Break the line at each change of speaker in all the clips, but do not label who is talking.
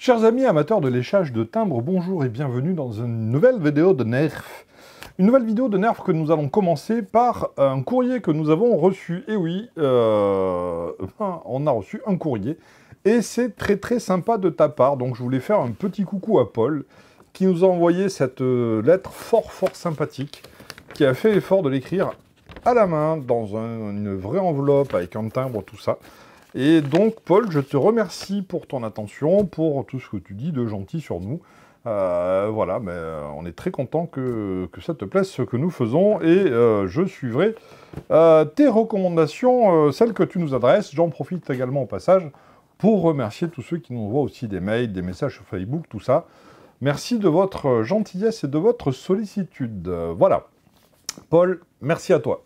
Chers amis amateurs de léchage de timbres, bonjour et bienvenue dans une nouvelle vidéo de Nerf. Une nouvelle vidéo de Nerf que nous allons commencer par un courrier que nous avons reçu. Et eh oui, euh, on a reçu un courrier. Et c'est très très sympa de ta part, donc je voulais faire un petit coucou à Paul, qui nous a envoyé cette euh, lettre fort fort sympathique, qui a fait l'effort de l'écrire à la main, dans une vraie enveloppe, avec un timbre, tout ça. Et donc, Paul, je te remercie pour ton attention, pour tout ce que tu dis de gentil sur nous. Euh, voilà, mais euh, on est très content que, ça te plaise ce que nous faisons et euh, je suivrai tes recommandations, celles que tu nous adresses. J'en profite également au passage pour remercier tous ceux qui nous envoient aussi des mails, des messages sur Facebook, tout ça. Merci de votre gentillesse et de votre sollicitude. voilà. Paul, merci à toi.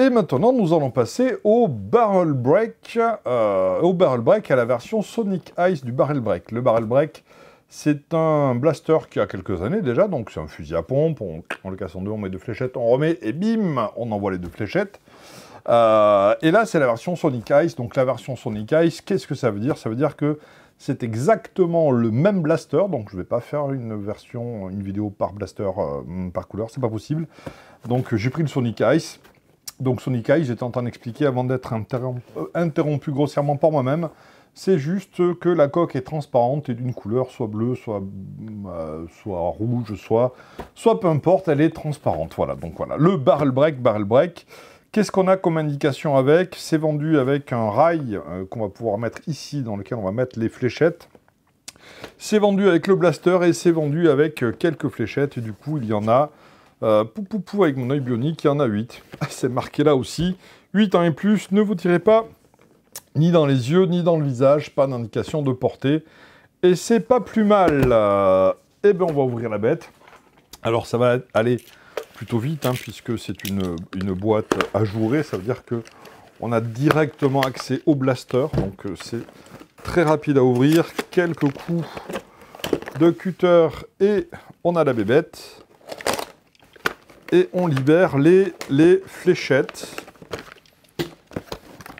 Et maintenant, nous allons passer au barrel break, euh, au barrel break à la version Sonic Ice du barrel break. Le barrel break, c'est un blaster qui a quelques années déjà, donc c'est un fusil à pompe, on, le casse en deux, on met deux fléchettes, on remet et bim, on envoie les deux fléchettes. Euh, et là, c'est la version Sonic Ice. Donc la version Sonic Ice, qu'est-ce que ça veut dire Ça veut dire que c'est exactement le même blaster, donc je ne vais pas faire une version, une vidéo par blaster, euh, par couleur, c'est pas possible. Donc j'ai pris le Sonic Ice, donc Sonicai, j'étais en train d'expliquer avant d'être euh, interrompu, grossièrement par moi-même, c'est juste que la coque est transparente et d'une couleur, soit bleue, euh, soit, rouge, soit, soit peu importe, elle est transparente. Voilà, donc voilà. Le barrel break, barrel break. Qu'est-ce qu'on a comme indication avec C'est vendu avec un rail euh, qu'on va pouvoir mettre ici, dans lequel on va mettre les fléchettes. C'est vendu avec le blaster et c'est vendu avec quelques fléchettes. Et du coup, il y en a euh, pou, pou, pou, avec mon œil bionique, il y en a 8. Ah, c'est marqué là aussi. 8 ans et plus, ne vous tirez pas ni dans les yeux, ni dans le visage, pas d'indication de portée. Et c'est pas plus mal. Euh, eh bien, on va ouvrir la bête. Alors, ça va aller plutôt vite, hein, puisque c'est une, une, boîte ajourée. Ça veut dire que on a directement accès au blaster. Donc, euh, c'est très rapide à ouvrir. Quelques coups de cutter et on a la bébête et on libère les, les fléchettes.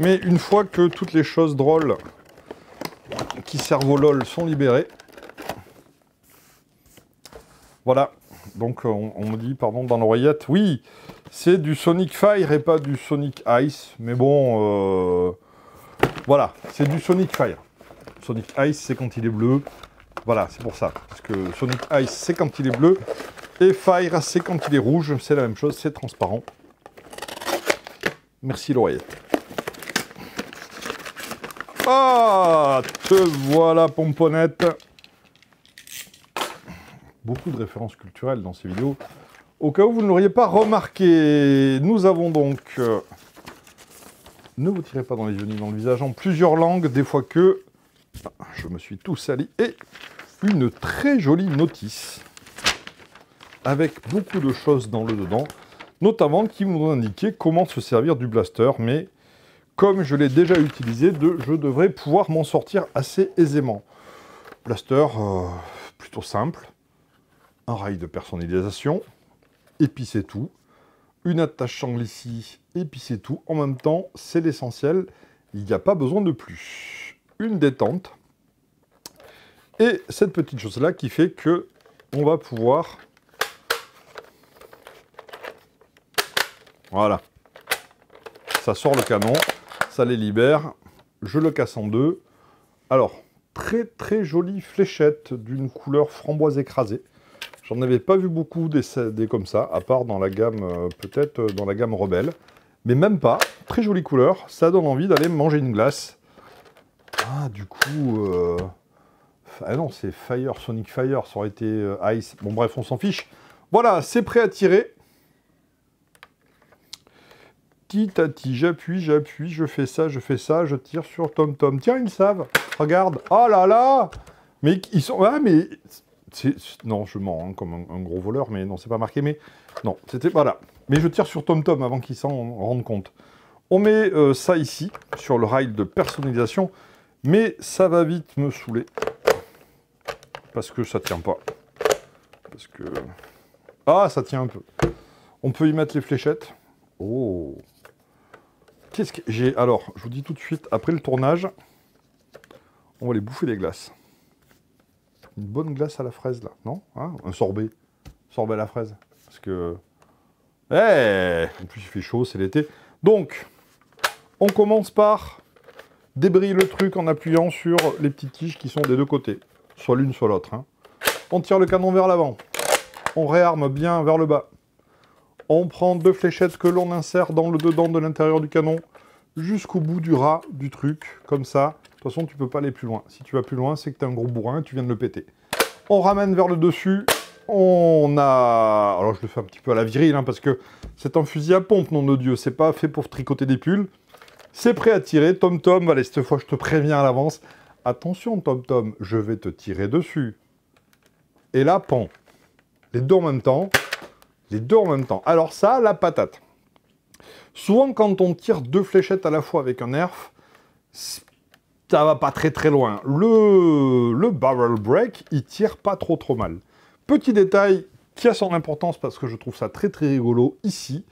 Mais une fois que toutes les choses drôles qui servent au LOL sont libérées, voilà. Donc euh, on, me dit, pardon, dans l'oreillette, oui, c'est du Sonic Fire et pas du Sonic Ice. Mais bon, euh, voilà, c'est du Sonic Fire. Sonic Ice, c'est quand il est bleu. Voilà, c'est pour ça. Parce que Sonic Ice, c'est quand il est bleu. Et Fire, c'est quand il est rouge, c'est la même chose, c'est transparent. Merci l'oreillette. Ah, te voilà, pomponnette. Beaucoup de références culturelles dans ces vidéos. Au cas où vous ne l'auriez pas remarqué, nous avons donc... Euh, ne vous tirez pas dans les yeux ni dans le visage, en plusieurs langues, des fois que... Ah, je me suis tout sali. Et une très jolie notice avec beaucoup de choses dans le dedans, notamment qui vont indiquer comment se servir du blaster, mais comme je l'ai déjà utilisé, de, je devrais pouvoir m'en sortir assez aisément. Blaster, euh, plutôt simple, un rail de personnalisation, et tout. Une attache sangle ici, et tout. En même temps, c'est l'essentiel, il n'y a pas besoin de plus. Une détente, et cette petite chose-là qui fait que on va pouvoir Voilà. Ça sort le canon, ça les libère. Je le casse en deux. Alors, très très jolie fléchette d'une couleur framboise écrasée. J'en avais pas vu beaucoup des, comme ça, à part dans la gamme, euh, peut-être euh, dans la gamme Rebelle. Mais même pas. Très jolie couleur. Ça donne envie d'aller manger une glace. Ah, du coup... Euh, ah non, c'est Fire, Sonic Fire, ça aurait été Ice. Bon bref, on s'en fiche. Voilà, c'est prêt à tirer à tati, j'appuie, j'appuie, je fais ça, je fais ça, je tire sur Tom Tom. Tiens, ils savent, regarde, oh là là Mais ils sont... Ah mais... non, je mens hein, comme un, gros voleur, mais non, c'est pas marqué, mais... Non, c'était... Voilà. Mais je tire sur Tom Tom avant qu'ils s'en rendent compte. On met euh, ça ici, sur le rail de personnalisation, mais ça va vite me saouler. Parce que ça tient pas. Parce que... Ah, ça tient un peu. On peut y mettre les fléchettes. Oh j'ai Alors, je vous dis tout de suite, après le tournage, on va aller bouffer des glaces. Une bonne glace à la fraise, là, non hein Un sorbet. Sorbet à la fraise. Parce que... Eh En plus, il fait chaud, c'est l'été. Donc, on commence par débriller le truc en appuyant sur les petites tiges qui sont des deux côtés. Soit l'une, soit l'autre. Hein. On tire le canon vers l'avant. On réarme bien vers le bas. On prend deux fléchettes que l'on insère dans le dedans de l'intérieur du canon jusqu'au bout du ras du truc, comme ça. De toute façon, tu peux pas aller plus loin. Si tu vas plus loin, c'est que tu es un gros bourrin et tu viens de le péter. On ramène vers le dessus. On a... Alors, je le fais un petit peu à la virile, hein, parce que c'est un fusil à pompe, nom de Dieu. C'est pas fait pour tricoter des pulls. C'est prêt à tirer. Tom Tom, allez, cette fois, je te préviens à l'avance. Attention, Tom Tom, je vais te tirer dessus. Et là, pan. Les deux en même temps. Les deux en même temps. Alors ça, la patate. Souvent, quand on tire deux fléchettes à la fois avec un nerf, ça va pas très très loin. Le, le barrel break, il tire pas trop trop mal. Petit détail qui a son importance parce que je trouve ça très très rigolo ici.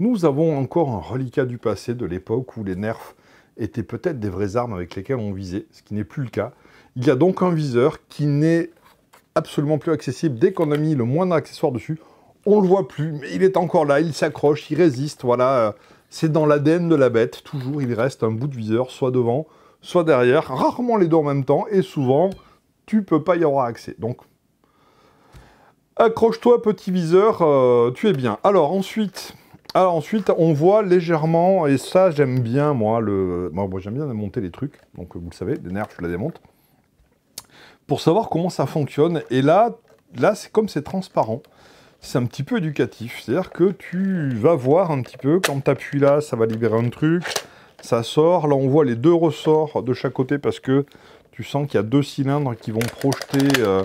Nous avons encore un reliquat du passé de l'époque où les nerfs étaient peut-être des vraies armes avec lesquelles on visait, ce qui n'est plus le cas. Il y a donc un viseur qui n'est absolument plus accessible dès qu'on a mis le moindre accessoire dessus on le voit plus, mais il est encore là, il s'accroche, il résiste, voilà. C'est dans l'ADN de la bête, toujours il reste un bout de viseur, soit devant, soit derrière, rarement les deux en même temps, et souvent, tu peux pas y avoir accès. Donc, accroche-toi, petit viseur, euh, tu es bien. Alors, ensuite... ensuite, on voit légèrement, et ça j'aime bien moi, le... moi, moi j'aime bien démonter les trucs, donc vous le savez, les nerfs je la démonte, pour savoir comment ça fonctionne, et là, là c'est comme c'est transparent, c'est un petit peu éducatif. C'est-à-dire que tu vas voir un petit peu, quand tu appuies là, ça va libérer un truc, ça sort. Là, on voit les deux ressorts de chaque côté parce que tu sens qu'il y a deux cylindres qui vont projeter euh,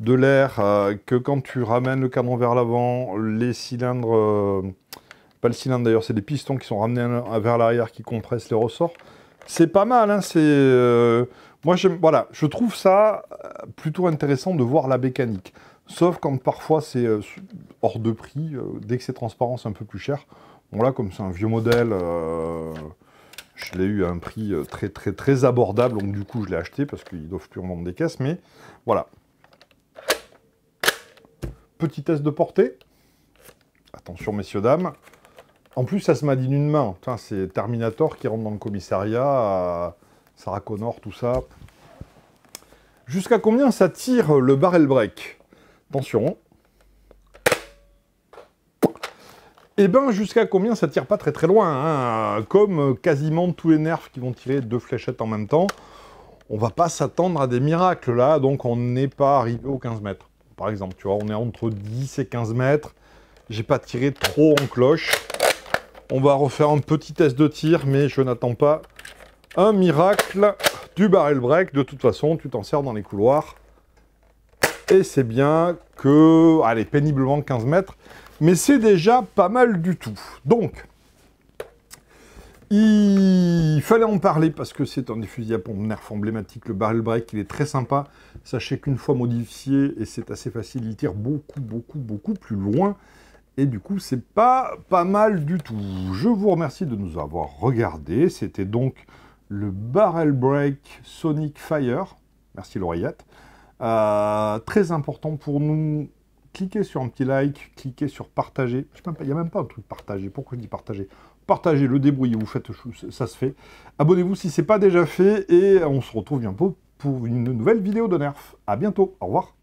de l'air, euh, que quand tu ramènes le canon vers l'avant, les cylindres... Euh, pas le cylindre d'ailleurs, c'est des pistons qui sont ramenés vers l'arrière qui compressent les ressorts. C'est pas mal, hein, c'est... moi, Voilà, je trouve ça plutôt intéressant de voir la mécanique. Sauf quand parfois c'est euh, hors de prix, euh, dès que c'est transparent, c'est un peu plus cher. Bon là, comme c'est un vieux modèle, euh, je l'ai eu à un prix très très très abordable, donc du coup je l'ai acheté parce qu'ils doivent plus en vendre des caisses, mais voilà. Petit test de portée. Attention messieurs, dames. En plus, ça se m'a dit d'une main. C'est Terminator qui rentre dans le commissariat, Sarah Connor, tout ça. Jusqu'à combien ça tire le barrel break Attention. Et eh ben jusqu'à combien ça tire pas très très loin, hein. comme euh, quasiment tous les nerfs qui vont tirer deux fléchettes en même temps, on va pas s'attendre à des miracles là, donc on n'est pas arrivé aux 15 mètres, par exemple, tu vois, on est entre 10 et 15 mètres, j'ai pas tiré trop en cloche, on va refaire un petit test de tir, mais je n'attends pas un miracle du barrel break, de toute façon tu t'en sers dans les couloirs, et c'est bien que, allez, péniblement 15 mètres, mais c'est déjà pas mal du tout. Donc, il fallait en parler parce que c'est un des fusils à pompe nerf emblématique, le barrel break, il est très sympa. Sachez qu'une fois modifié, et c'est assez facile, il tire beaucoup, beaucoup, beaucoup plus loin. Et du coup, c'est pas pas mal du tout. Je vous remercie de nous avoir regardé. C'était donc le barrel break Sonic Fire. Merci l'oreillette. Euh, très important pour nous. Cliquez sur un petit like, cliquez sur partager. Il n'y a même pas un truc partager. Pourquoi je dis partager Partagez, le débrouillez-vous, faites ça se fait. Abonnez-vous si ce n'est pas déjà fait et on se retrouve bientôt pour une nouvelle vidéo de Nerf. à bientôt, au revoir.